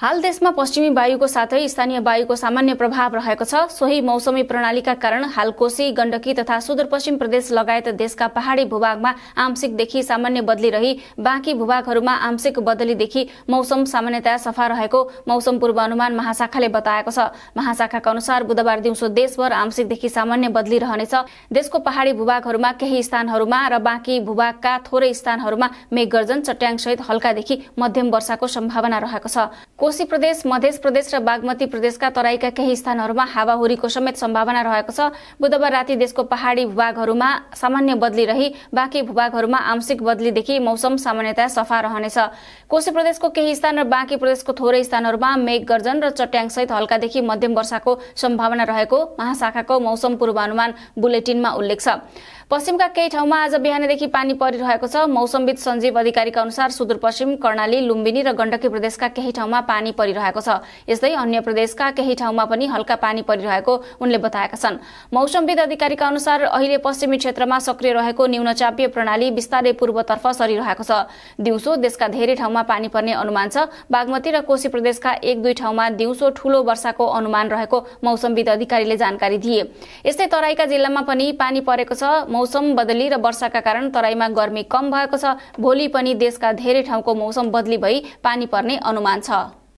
हाल देशमा पश्चिमी वायुको साथै स्थानीय वायुको सामान्य प्रभाव रहेको छ सोही मौसमी प्रणालीका कारण हाल कोशी गण्डकी तथा सुदूरपश्चिम प्रदेश लगायत देशका पहाड़ी भूभागमा आंशिकदेखि सामान्य बदली रही बाँकी भूभागहरूमा आंशिक बदलीदेखि मौसम सामान्यतया सफा रहेको मौसम पूर्वानुमान महाशाखाले बताएको छ महाशाखाका अनुसार बुधबार दिउँसो देशभर आंशिकदेखि सामान्य बदली रहनेछ देशको पहाड़ी भूभागहरूमा केही स्थानहरूमा र बाँकी भूभागका थोरै स्थानहरूमा मेघगर्जन चट्याङसहित हल्कादेखि मध्यम वर्षाको सम्भावना रहेको छ कोशी प्रदेश मध्य प्रदेश र बागमती प्रदेशका तराईका केही स्थानहरूमा हावाहुरीको समेत सम्भावना रहेको छ बुधबार राति देशको पहाडी भूभागहरूमा सामान्य बदली रही बाँकी भूभागहरूमा आंशिक बदलीदेखि मौसम सामान्यतया सफा रहनेछ कोशी प्रदेशको केही स्थान र बाँकी प्रदेशको थोरै स्थानहरूमा मेघ गर्जन र चट्याङसहित हल्कादेखि मध्यम वर्षाको सम्भावना रहेको महाशाखाको मौसम पूर्वानुमान बुलेटिनमा उल्लेख छ पश्चिमका केही ठाउँमा आज बिहानदेखि पानी परिरहेको छ मौसमविद सञ्जीव अधिकारीका अनुसार सुदूरपश्चिम कर्णाली लुम्बिनी र गण्डकी प्रदेशका केही ठाउँमा पानी परिरहेको छ यस्तै अन्य प्रदेशका केही ठाउँमा पनि हल्का पानी परिरहेको उनले बताएका छन् मौसमविद अधिकारीका अनुसार अहिले पश्चिमी क्षेत्रमा सक्रिय रहेको न्यूनचापीय प्रणाली विस्तारै पूर्वतर्फ सरिरहेको छ दिउँसो देशका धेरै ठाउँमा पानी पर्ने अनुमान छ बागमती र कोशी प्रदेशका एक दुई ठाउँमा दिउँसो ठूलो वर्षाको अनुमान रहेको मौसमविद अधिकारीले जानकारी दिए यस्तै तराईका जिल्लामा पनि पानी परेको छ मौसम बदली र वर्षाका कारण तराईमा गर्मी कम भएको छ भोलि पनि देशका धेरै ठाउँको मौसम बदली भई पानी पर्ने अनुमान छ